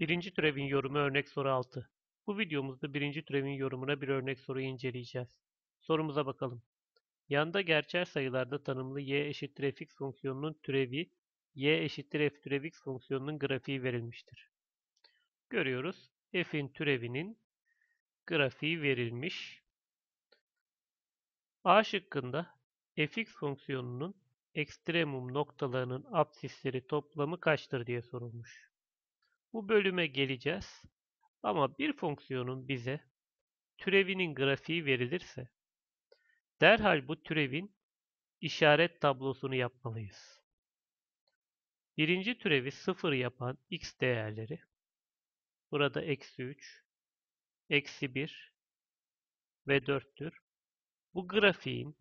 Birinci türevin yorumu örnek soru 6. Bu videomuzda birinci türevin yorumuna bir örnek soruyu inceleyeceğiz. Sorumuza bakalım. Yanda gerçel sayılarda tanımlı y eşittir fx fonksiyonunun türevi, y eşittir f türev x fonksiyonunun grafiği verilmiştir. Görüyoruz. f'in türevinin grafiği verilmiş. A şıkkında fx fonksiyonunun ekstremum noktalarının absisleri toplamı kaçtır diye sorulmuş. Bu bölüme geleceğiz. Ama bir fonksiyonun bize türevinin grafiği verilirse derhal bu türevin işaret tablosunu yapmalıyız. Birinci türevi 0 yapan x değerleri burada eksi 3, eksi 1 ve 4'tür. Bu grafiğin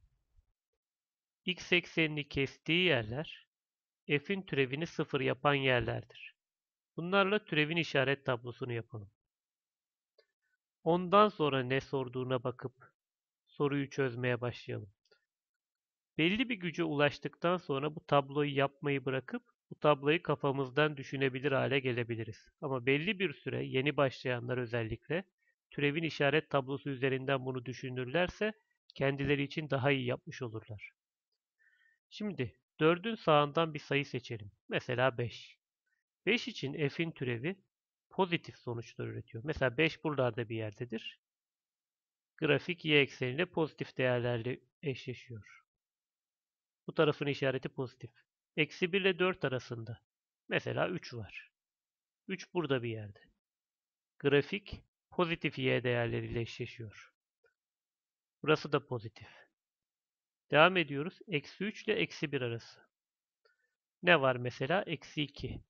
x eksenini kestiği yerler f'in türevini 0 yapan yerlerdir. Bunlarla türevin işaret tablosunu yapalım. Ondan sonra ne sorduğuna bakıp soruyu çözmeye başlayalım. Belli bir güce ulaştıktan sonra bu tabloyu yapmayı bırakıp bu tabloyu kafamızdan düşünebilir hale gelebiliriz. Ama belli bir süre yeni başlayanlar özellikle türevin işaret tablosu üzerinden bunu düşünürlerse kendileri için daha iyi yapmış olurlar. Şimdi 4'ün sağından bir sayı seçelim. Mesela 5. 5 için f'in türevi pozitif sonuçlar üretiyor. Mesela 5 buralarda bir yerdedir. Grafik y ekseninde pozitif değerlerle eşleşiyor. Bu tarafın işareti pozitif. Eksi 1 ile 4 arasında. Mesela 3 var. 3 burada bir yerde. Grafik pozitif y değerleriyle eşleşiyor. Burası da pozitif. Devam ediyoruz. Eksi 3 ile eksi 1 arası. Ne var mesela? Eksi 2.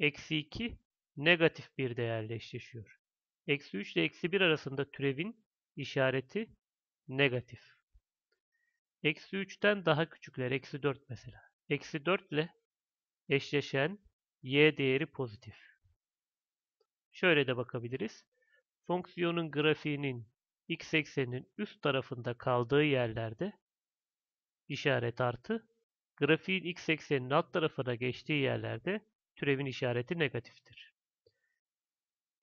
Eksi 2 negatif bir değerle eşleşiyor. Eksi 3 ile eksi 1 arasında türevin işareti negatif. Eksi 3'ten daha küçükler. Eksi 4 mesela. Eksi 4 ile eşleşen y değeri pozitif. Şöyle de bakabiliriz. Fonksiyonun grafiğinin x ekseninin üst tarafında kaldığı yerlerde işaret artı, grafiğin x ekseninin alt tarafına geçtiği yerlerde türevin işareti negatiftir.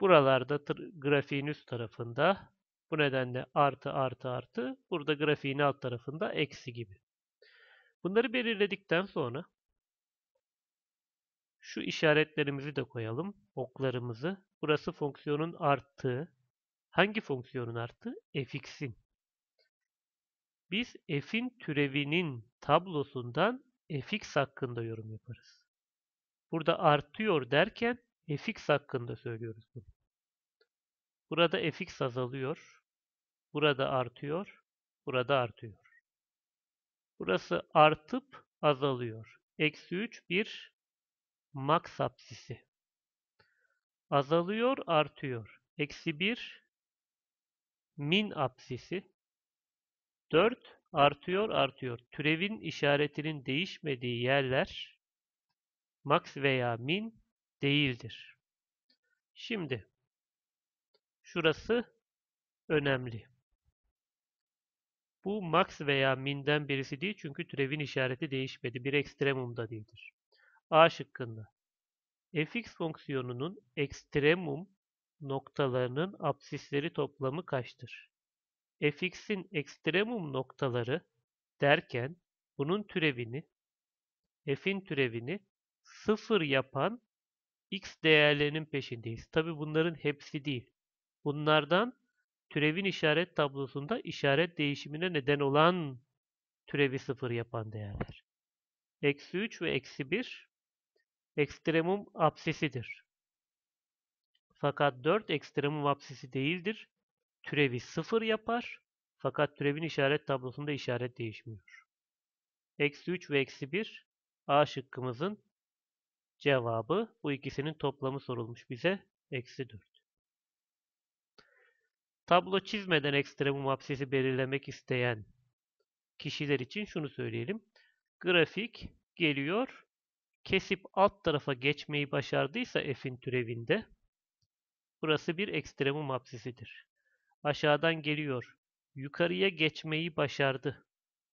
Buralarda grafiğin üst tarafında bu nedenle artı artı artı burada grafiğin alt tarafında eksi gibi. Bunları belirledikten sonra şu işaretlerimizi de koyalım. Oklarımızı. Burası fonksiyonun arttığı. Hangi fonksiyonun arttı? fx'in. Biz f'in türevinin tablosundan fx hakkında yorum yaparız. Burada artıyor derken fx hakkında söylüyoruz bunu. Burada fx azalıyor. Burada artıyor. Burada artıyor. Burası artıp azalıyor. Eksi 3 bir max apsisi. Azalıyor, artıyor. Eksi 1 min apsisi. 4 artıyor, artıyor. Türevin işaretinin değişmediği yerler max veya min değildir. Şimdi şurası önemli. Bu max veya min'den birisi değil çünkü türevin işareti değişmedi. Bir ekstremumda değildir. A şıkkında. fx fonksiyonunun ekstremum noktalarının apsisleri toplamı kaçtır? fx'in ekstremum noktaları derken bunun türevini f'in türevini sıfır yapan x değerlerinin peşindeyiz. Tabi bunların hepsi değil. Bunlardan türevin işaret tablosunda işaret değişimine neden olan türevi sıfır yapan değerler. Eksi 3 ve eksi 1 ekstremum absisidir. Fakat 4 ekstremum absesi değildir. Türevi sıfır yapar. Fakat türevin işaret tablosunda işaret değişmiyor. Eksi 3 ve eksi 1 A şıkkımızın Cevabı bu ikisinin toplamı sorulmuş bize. Eksi 4. Tablo çizmeden ekstremum absesi belirlemek isteyen kişiler için şunu söyleyelim. Grafik geliyor. Kesip alt tarafa geçmeyi başardıysa f'in türevinde burası bir ekstremum absesidir. Aşağıdan geliyor. Yukarıya geçmeyi başardı.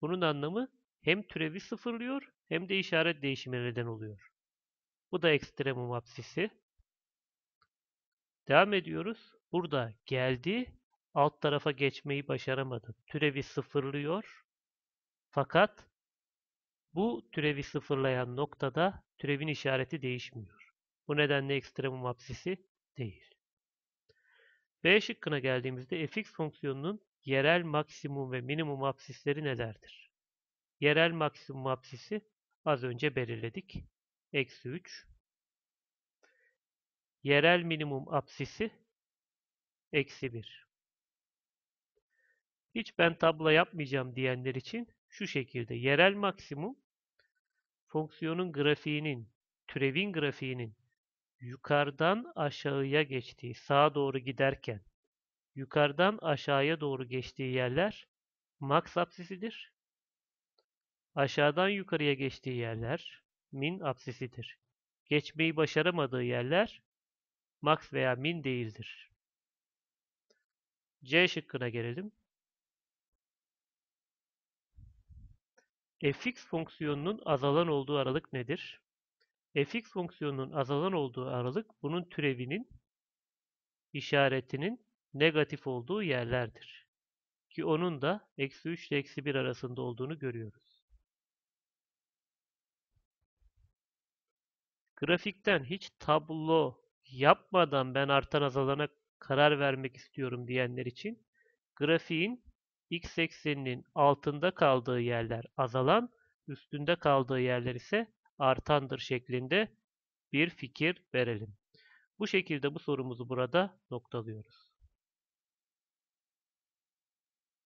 Bunun anlamı hem türevi sıfırlıyor hem de işaret değişimi neden oluyor. Bu da ekstremum apsisi. Devam ediyoruz. Burada geldi. Alt tarafa geçmeyi başaramadı. Türevi sıfırlıyor. Fakat bu türevi sıfırlayan noktada türevin işareti değişmiyor. Bu nedenle ekstremum apsisi değil. B şıkkına geldiğimizde fx fonksiyonunun yerel maksimum ve minimum apsisleri nelerdir? Yerel maksimum apsisi az önce belirledik eksi 3. Yerel minimum apsisi eksi 1. Hiç ben tablo yapmayacağım diyenler için şu şekilde yerel maksimum fonksiyonun grafiğinin, türevin grafiğinin yukarıdan aşağıya geçtiği, sağa doğru giderken yukarıdan aşağıya doğru geçtiği yerler max apsisidir. Aşağıdan yukarıya geçtiği yerler min apsisidir. Geçmeyi başaramadığı yerler max veya min değildir. C şıkkına gelelim. fx fonksiyonunun azalan olduğu aralık nedir? fx fonksiyonunun azalan olduğu aralık bunun türevinin işaretinin negatif olduğu yerlerdir. Ki onun da eksi 3 ile eksi 1 arasında olduğunu görüyoruz. Grafikten hiç tablo yapmadan ben artan azalana karar vermek istiyorum diyenler için grafiğin x ekseninin altında kaldığı yerler azalan, üstünde kaldığı yerler ise artandır şeklinde bir fikir verelim. Bu şekilde bu sorumuzu burada noktalıyoruz.